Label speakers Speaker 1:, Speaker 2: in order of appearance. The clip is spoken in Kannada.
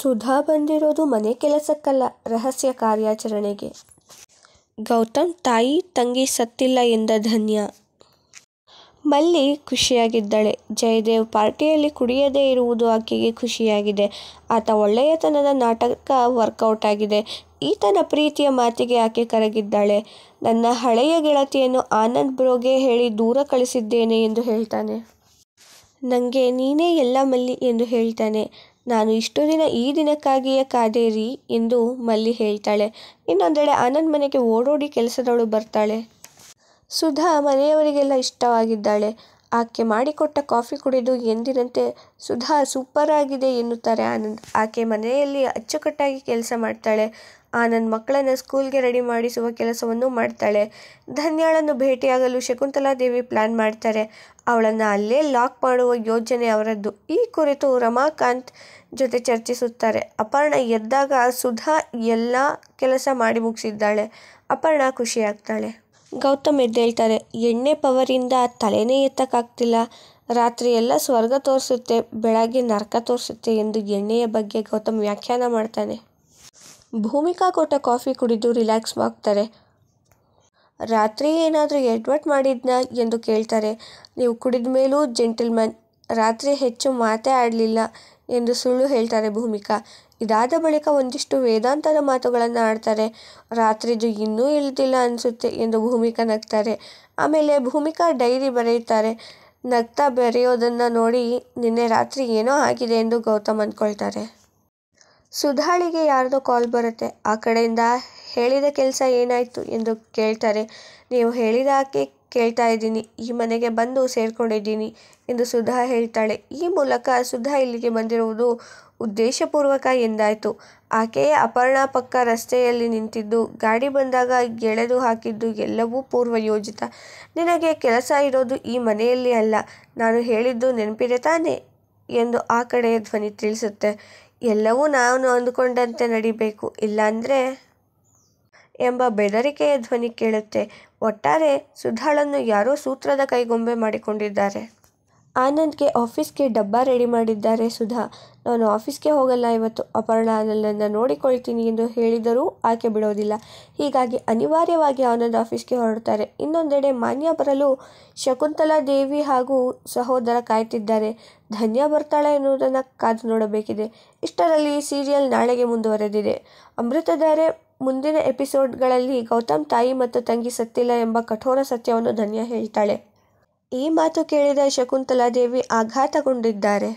Speaker 1: ಸುಧಾ ಬಂದಿರೋದು ಮನೆ ಕೆಲಸಕ್ಕಲ್ಲ ರಹಸ್ಯ ಕಾರ್ಯಾಚರಣೆಗೆ ಗೌತಮ್ ತಾಯಿ ತಂಗಿ ಸತ್ತಿಲ್ಲ ಎಂದ ಧನ್ಯ ಮಲ್ಲಿ ಖುಷಿಯಾಗಿದ್ದಾಳೆ ಜಯದೇವ್ ಪಾರ್ಟಿಯಲ್ಲಿ ಕುಡಿಯದೇ ಇರುವುದು ಆಕೆಗೆ ಖುಷಿಯಾಗಿದೆ ಆತ ಒಳ್ಳೆಯತನದ ನಾಟಕ ವರ್ಕೌಟ್ ಆಗಿದೆ ಈತನ ಪ್ರೀತಿಯ ಮಾತಿಗೆ ಆಕೆ ಕರಗಿದ್ದಾಳೆ ನನ್ನ ಹಳೆಯ ಗೆಳತಿಯನ್ನು ಆನಂದ್ ಬ್ರೋಗೆ ಹೇಳಿ ದೂರ ಕಳಿಸಿದ್ದೇನೆ ಎಂದು ಹೇಳ್ತಾನೆ ನನಗೆ ನೀನೇ ಎಲ್ಲ ಮಲ್ಲಿ ಎಂದು ಹೇಳ್ತಾನೆ ನಾನು ಇಷ್ಟು ದಿನ ಈ ದಿನಕ್ಕಾಗಿಯೇ ಕಾದೇರಿ ಎಂದು ಮಲ್ಲಿ ಹೇಳ್ತಾಳೆ ಇನ್ನೊಂದೆಡೆ ಆನಂದ್ ಮನೆಗೆ ಓಡೋಡಿ ಕೆಲಸದವಳು ಬರ್ತಾಳೆ ಸುಧಾ ಮನೆಯವರಿಗೆಲ್ಲ ಇಷ್ಟವಾಗಿದ್ದಾಳೆ ಆಕೆ ಮಾಡಿಕೊಟ್ಟ ಕಾಫಿ ಕುಡಿದು ಎಂದಿನಂತೆ ಸುಧಾ ಆಗಿದೆ ಎನ್ನುತ್ತಾರೆ ಆನಂದ್ ಆಕೆ ಮನೆಯಲ್ಲಿ ಅಚ್ಚುಕಟ್ಟಾಗಿ ಕೆಲಸ ಮಾಡ್ತಾಳೆ ಆನಂದ್ ಮಕ್ಕಳನ್ನು ಸ್ಕೂಲ್ಗೆ ರೆಡಿ ಮಾಡಿಸುವ ಕೆಲಸವನ್ನು ಮಾಡ್ತಾಳೆ ಧನ್ಯಾಳನ್ನು ಭೇಟಿಯಾಗಲು ಶಕುಂತಲಾದೇವಿ ಪ್ಲಾನ್ ಮಾಡ್ತಾರೆ ಅವಳನ್ನು ಅಲ್ಲೇ ಲಾಕ್ ಮಾಡುವ ಯೋಜನೆ ಅವರದ್ದು ಈ ಕುರಿತು ರಮಾಕಾಂತ್ ಜೊತೆ ಚರ್ಚಿಸುತ್ತಾರೆ ಅಪರ್ಣ ಎದ್ದಾಗ ಸುಧಾ ಎಲ್ಲ ಕೆಲಸ ಮಾಡಿ ಮುಗಿಸಿದ್ದಾಳೆ ಅಪರ್ಣ ಖುಷಿಯಾಗ್ತಾಳೆ ಗೌತಮ್ ಎದ್ದೇಳ್ತಾರೆ ಎಣ್ಣೆ ಪವರಿಂದ ತಲೆನೇ ಎತ್ತಕ್ಕಾಗ್ತಿಲ್ಲ ರಾತ್ರಿ ಎಲ್ಲ ಸ್ವರ್ಗ ತೋರಿಸುತ್ತೆ ಬೆಳಗ್ಗೆ ನರಕ ತೋರಿಸುತ್ತೆ ಎಂದು ಎಣ್ಣೆಯ ಬಗ್ಗೆ ಗೌತಮ್ ವ್ಯಾಖ್ಯಾನ ಮಾಡ್ತಾನೆ ಭೂಮಿಕಾ ಕೊಟ್ಟ ಕಾಫಿ ಕುಡಿದು ರಿಲ್ಯಾಕ್ಸ್ ಆಗ್ತಾರೆ ರಾತ್ರಿ ಏನಾದರೂ ಎಡ್ವರ್ಟ್ ಮಾಡಿದ್ನಾ ಎಂದು ಕೇಳ್ತಾರೆ ನೀವು ಕುಡಿದ ಮೇಲೂ ಜೆಂಟಲ್ಮ್ಯಾನ್ ರಾತ್ರಿ ಹೆಚ್ಚು ಮಾತೇ ಆಡಲಿಲ್ಲ ಎಂದು ಸುಳ್ಳು ಹೇಳ್ತಾರೆ ಭೂಮಿಕಾ ಇದಾದ ಬಳಿಕ ಒಂದಿಷ್ಟು ವೇದಾಂತದ ಮಾತುಗಳನ್ನು ಆಡ್ತಾರೆ ರಾತ್ರಿದು ಇನ್ನೂ ಇಳಿದಿಲ್ಲ ಅನಿಸುತ್ತೆ ಎಂದು ಭೂಮಿಕಾ ನಗ್ತಾರೆ ಆಮೇಲೆ ಭೂಮಿಕಾ ಡೈರಿ ಬರೆಯುತ್ತಾರೆ ನಗ್ತಾ ಬರೆಯೋದನ್ನು ನೋಡಿ ನಿನ್ನೆ ರಾತ್ರಿ ಏನೋ ಆಗಿದೆ ಎಂದು ಗೌತಮ್ ಅಂದ್ಕೊಳ್ತಾರೆ ಸುಧಾಳಿಗೆ ಯಾರ್ದೋ ಕಾಲ್ ಬರುತ್ತೆ ಆ ಕಡೆಯಿಂದ ಹೇಳಿದ ಕೆಲಸ ಏನಾಯಿತು ಎಂದು ಕೇಳ್ತಾರೆ ನೀವು ಹೇಳಿದ ಆಕೆ ಕೇಳ್ತಾ ಇದ್ದೀನಿ ಈ ಮನೆಗೆ ಬಂದು ಸೇರ್ಕೊಂಡಿದ್ದೀನಿ ಎಂದು ಸುಧಾ ಹೇಳ್ತಾಳೆ ಈ ಮೂಲಕ ಸುಧಾ ಇಲ್ಲಿಗೆ ಬಂದಿರುವುದು ಉದ್ದೇಶಪೂರ್ವಕ ಎಂದಾಯಿತು ಆಕೆಯ ಅಪರ್ಣ ಪಕ್ಕ ರಸ್ತೆಯಲ್ಲಿ ನಿಂತಿದ್ದು ಗಾಡಿ ಬಂದಾಗ ಗೆಳೆದು ಹಾಕಿದ್ದು ಎಲ್ಲವೂ ಪೂರ್ವಯೋಜಿತ ನಿನಗೆ ಕೆಲಸ ಇರೋದು ಈ ಮನೆಯಲ್ಲಿ ಅಲ್ಲ ನಾನು ಹೇಳಿದ್ದು ನೆನಪಿದೆ ತಾನೆ ಎಂದು ಆ ಕಡೆಯ ಧ್ವನಿ ತಿಳಿಸುತ್ತೆ ಎಲ್ಲವೂ ನಾನು ಅಂದುಕೊಂಡಂತೆ ನಡಿಬೇಕು ಇಲ್ಲಾಂದರೆ ಎಂಬ ಬೆದರಿಕೆಯ ಧ್ವನಿ ಕೇಳುತ್ತೆ ಒಟ್ಟಾರೆ ಸುಧಾಳನ್ನು ಯಾರೋ ಸೂತ್ರದ ಕೈಗೊಂಬೆ ಮಾಡಿಕೊಂಡಿದ್ದಾರೆ ಆನಂದ್ಗೆ ಆಫೀಸ್ಗೆ ಡಬ್ಬ ರೆಡಿ ಮಾಡಿದ್ದಾರೆ ಸುಧಾ ನಾನು ಆಫೀಸ್ಗೆ ಹೋಗಲ್ಲ ಇವತ್ತು ಅಪರ್ಣ ನನ್ನನ್ನು ನೋಡಿಕೊಳ್ತೀನಿ ಎಂದು ಹೇಳಿದರೂ ಆಕೆ ಬಿಡೋದಿಲ್ಲ ಹೀಗಾಗಿ ಅನಿವಾರ್ಯವಾಗಿ ಆನಂದ್ ಆಫೀಸ್ಗೆ ಹೊರಡ್ತಾರೆ ಇನ್ನೊಂದೆಡೆ ಮಾನ್ಯ ಬರಲು ಶಕುಂತಲಾ ದೇವಿ ಹಾಗೂ ಸಹೋದರ ಕಾಯ್ತಿದ್ದಾರೆ ಧನ್ಯ ಬರ್ತಾಳೆ ಎನ್ನುವುದನ್ನು ಕಾದು ನೋಡಬೇಕಿದೆ ಇಷ್ಟರಲ್ಲಿ ಸೀರಿಯಲ್ ನಾಳೆಗೆ ಮುಂದುವರೆದಿದೆ ಅಮೃತಧಾರೆ ಮುಂದಿನ ಎಪಿಸೋಡ್ಗಳಲ್ಲಿ ಗೌತಮ್ ತಾಯಿ ಮತ್ತು ತಂಗಿ ಸತ್ತಿಲ್ಲ ಎಂಬ ಕಠೋರ ಸತ್ಯವನ್ನು ಧನ್ಯ ಹೇಳ್ತಾಳೆ ಈ ಮಾತು ಕೇಳಿದ ಶಕುಂತಲಾದೇವಿ ಆಘಾತಗೊಂಡಿದ್ದಾರೆ